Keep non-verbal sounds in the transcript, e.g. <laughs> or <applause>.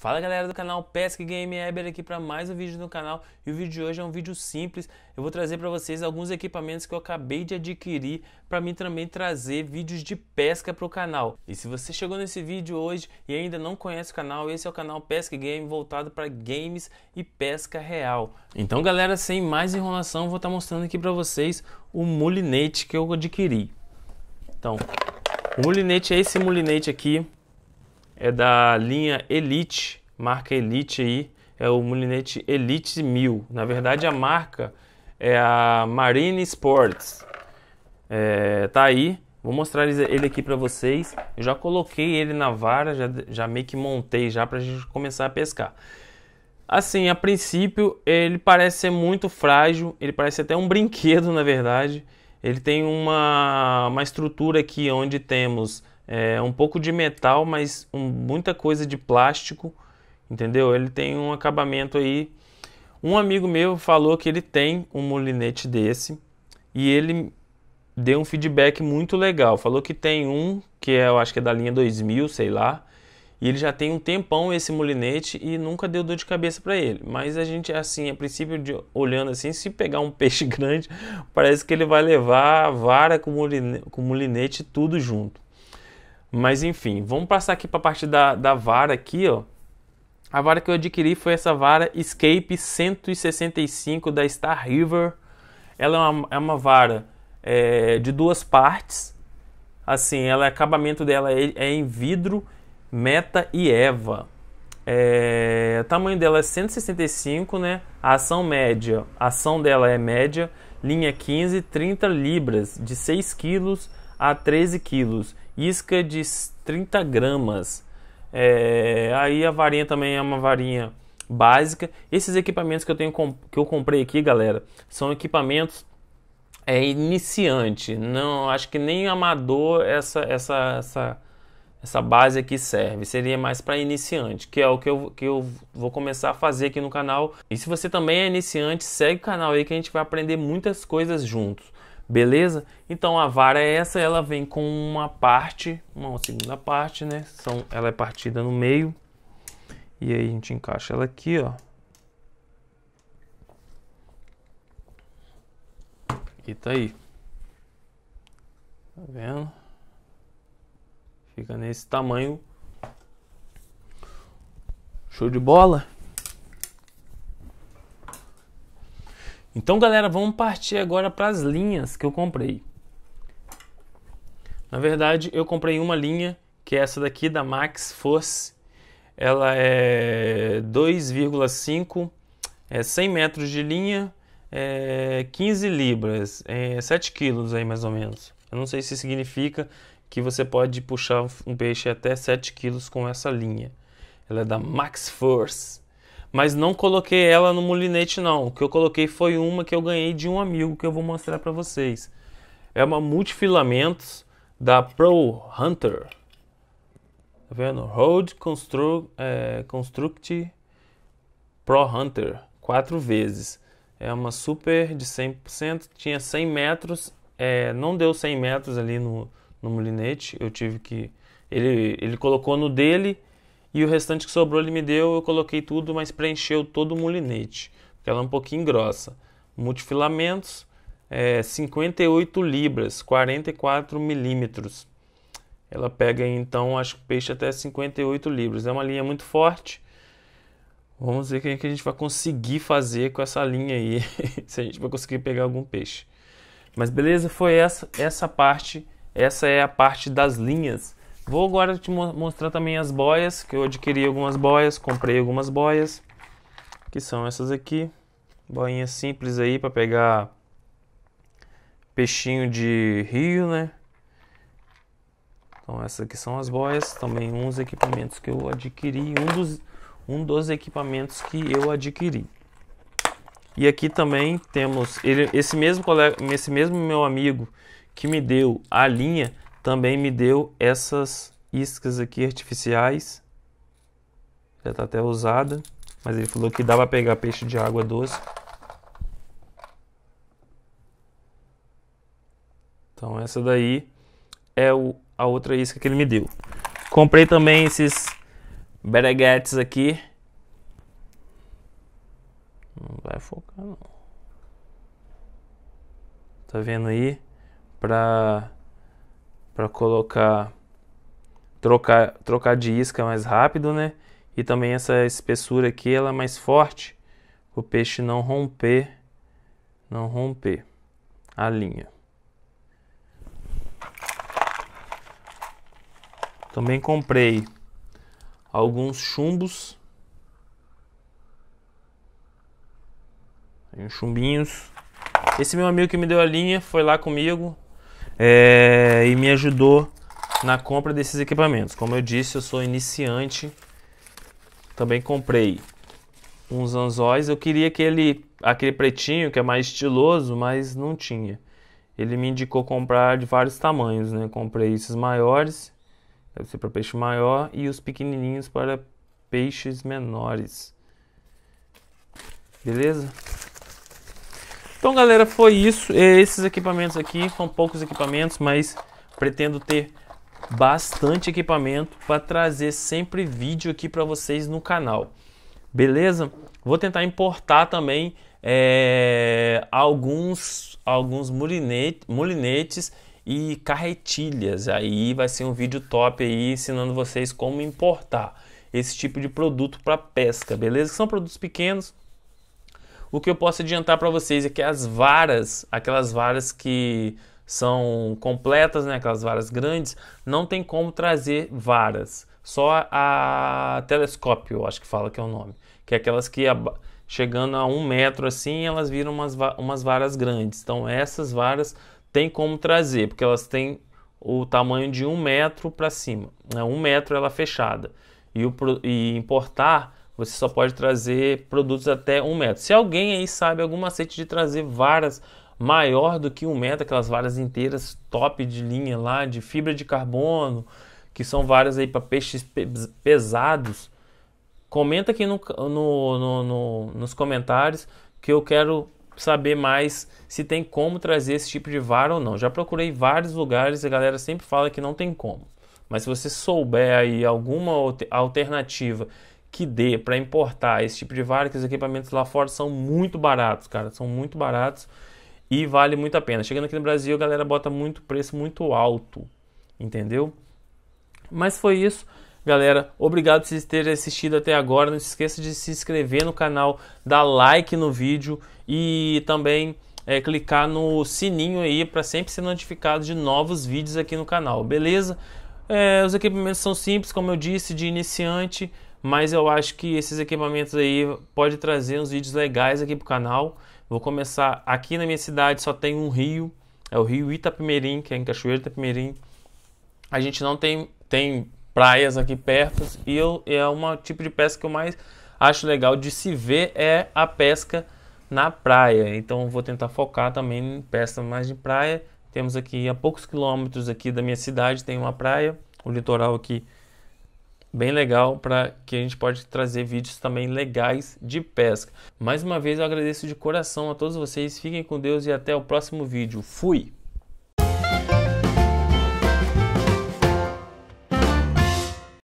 Fala galera do canal Pesca Game Eber aqui para mais um vídeo no canal e o vídeo de hoje é um vídeo simples. Eu vou trazer para vocês alguns equipamentos que eu acabei de adquirir para mim também trazer vídeos de pesca para o canal. E se você chegou nesse vídeo hoje e ainda não conhece o canal, esse é o canal Pesca Game voltado para games e pesca real. Então galera, sem mais enrolação, vou estar tá mostrando aqui para vocês o mulinete que eu adquiri. Então, o mulinete é esse mulinete aqui é da linha Elite, marca Elite aí, é o mulinete Elite 1000. Na verdade, a marca é a Marine Sports. É, tá aí, vou mostrar ele aqui para vocês. Eu já coloquei ele na vara, já, já meio que montei já para a gente começar a pescar. Assim, a princípio, ele parece ser muito frágil, ele parece até um brinquedo, na verdade. Ele tem uma, uma estrutura aqui onde temos é, um pouco de metal, mas um, muita coisa de plástico, entendeu? Ele tem um acabamento aí. Um amigo meu falou que ele tem um molinete desse e ele deu um feedback muito legal. Falou que tem um que é, eu acho que é da linha 2000, sei lá. E ele já tem um tempão esse molinete e nunca deu dor de cabeça para ele. Mas a gente, assim, a princípio, de, olhando assim, se pegar um <laughs> peixe grande, parece que ele vai levar a vara com, o molinete tudo junto. Mas enfim, vamos passar aqui para a parte da, da vara aqui, ó. A vara que eu adquiri foi essa vara Escape 165 da Star River. Ela é uma, é uma vara é, de duas partes. Assim, ela, acabamento dela é, é em vidro, meta e eva. É, o tamanho dela é 165, né? A ação média, a ação dela é média, linha 15, 30 libras, de 6 quilos a 13 quilos, isca de 30 gramas. É, aí a varinha também é uma varinha básica. Esses equipamentos que eu tenho que eu comprei aqui, galera, são equipamentos é iniciante. Não, acho que nem amador essa essa essa essa base aqui serve, seria mais para iniciante, que é o que eu, que eu vou começar a fazer aqui no canal. E se você também é iniciante, segue o canal aí que a gente vai aprender muitas coisas juntos. Beleza? Então a vara é essa, ela vem com uma parte, uma segunda parte, né? São, ela é partida no meio. E aí a gente encaixa ela aqui, ó. E tá aí. Tá vendo? Fica nesse tamanho. Show de bola? Então, galera, vamos partir agora para as linhas que eu comprei. Na verdade, eu comprei uma linha, que é essa daqui da Max Force. Ela é 2,5, é 100 metros de linha, é 15 libras, é 7 quilos aí mais ou menos. Eu não sei se significa que você pode puxar um peixe até 7 quilos com essa linha. Ela é da Max Force mas não coloquei ela no mulinete não. O que eu coloquei foi uma que eu ganhei de um amigo que eu vou mostrar para vocês. É uma multifilamentos da Pro Hunter. Tá vendo? Road Constru é, Construct Pro Hunter, quatro vezes. É uma super de 100%, tinha 100 metros, é, não deu 100 metros ali no, no mulinete, eu tive que... Ele, ele colocou no dele e o restante que sobrou ele me deu, eu coloquei tudo, mas preencheu todo o mulinete, porque ela é um pouquinho grossa. Multifilamentos, é, 58 libras, 44 milímetros. Ela pega então, acho que peixe até 58 libras. É uma linha muito forte. Vamos ver o é que a gente vai conseguir fazer com essa linha aí. <laughs> se a gente vai conseguir pegar algum peixe. Mas beleza, foi essa, essa parte. Essa é a parte das linhas Vou agora te mostrar também as boias, que eu adquiri algumas boias, comprei algumas boias, que são essas aqui. Boinha simples aí para pegar peixinho de rio, né? Então essas aqui são as boias, também uns equipamentos que eu adquiri, um dos, um dos equipamentos que eu adquiri. E aqui também temos ele, esse mesmo colega, esse mesmo meu amigo que me deu a linha, também me deu essas iscas aqui artificiais. Já está até usada, mas ele falou que dá para pegar peixe de água doce. Então essa daí é o, a outra isca que ele me deu. Comprei também esses bereguetes aqui. Não vai focar não. Tá vendo aí? Pra para colocar trocar trocar de isca mais rápido, né? E também essa espessura aqui ela é mais forte, o peixe não romper não romper a linha. Também comprei alguns chumbos. Tem chumbinhos. Esse meu amigo que me deu a linha foi lá comigo, é, e me ajudou na compra desses equipamentos. Como eu disse, eu sou iniciante. Também comprei uns anzóis. Eu queria aquele, aquele pretinho que é mais estiloso, mas não tinha. Ele me indicou comprar de vários tamanhos, né? Comprei esses maiores, deve ser para peixe maior, e os pequenininhos para peixes menores. Beleza? Então, galera, foi isso. É, esses equipamentos aqui são poucos equipamentos, mas pretendo ter bastante equipamento para trazer sempre vídeo aqui para vocês no canal. Beleza? Vou tentar importar também é, alguns, alguns mulinete, mulinetes e carretilhas. Aí vai ser um vídeo top aí ensinando vocês como importar esse tipo de produto para pesca, beleza? São produtos pequenos, o que eu posso adiantar para vocês é que as varas, aquelas varas que são completas, né, aquelas varas grandes, não tem como trazer varas. Só a telescópio, eu acho que fala que é o nome, que é aquelas que chegando a um metro assim, elas viram umas, va umas varas grandes. Então essas varas tem como trazer, porque elas têm o tamanho de um metro para cima, né? um metro ela fechada. E, o, e importar você só pode trazer produtos até um metro. Se alguém aí sabe algum macete de trazer varas maior do que um metro, aquelas varas inteiras top de linha lá, de fibra de carbono, que são varas aí para peixes pesados, comenta aqui no, no, no, no, nos comentários que eu quero saber mais se tem como trazer esse tipo de vara ou não. Já procurei vários lugares e a galera sempre fala que não tem como. Mas se você souber aí alguma alternativa que dê para importar esse tipo de vara, que os equipamentos lá fora são muito baratos, cara, são muito baratos e vale muito a pena. Chegando aqui no Brasil, a galera bota muito preço muito alto, entendeu? Mas foi isso. Galera, obrigado por ter assistido até agora. Não se esqueça de se inscrever no canal, dar like no vídeo e também é, clicar no sininho aí para sempre ser notificado de novos vídeos aqui no canal, beleza? É, os equipamentos são simples, como eu disse, de iniciante mas eu acho que esses equipamentos aí pode trazer uns vídeos legais aqui pro canal. Vou começar aqui na minha cidade, só tem um rio, é o Rio Itapemirim, que é em Cachoeira Itapemirim. A gente não tem tem praias aqui perto e eu é um tipo de pesca que eu mais acho legal de se ver é a pesca na praia. Então vou tentar focar também em pesca mais de praia. Temos aqui a poucos quilômetros aqui da minha cidade tem uma praia, o litoral aqui bem legal para que a gente pode trazer vídeos também legais de pesca. Mais uma vez eu agradeço de coração a todos vocês, fiquem com Deus e até o próximo vídeo. Fui!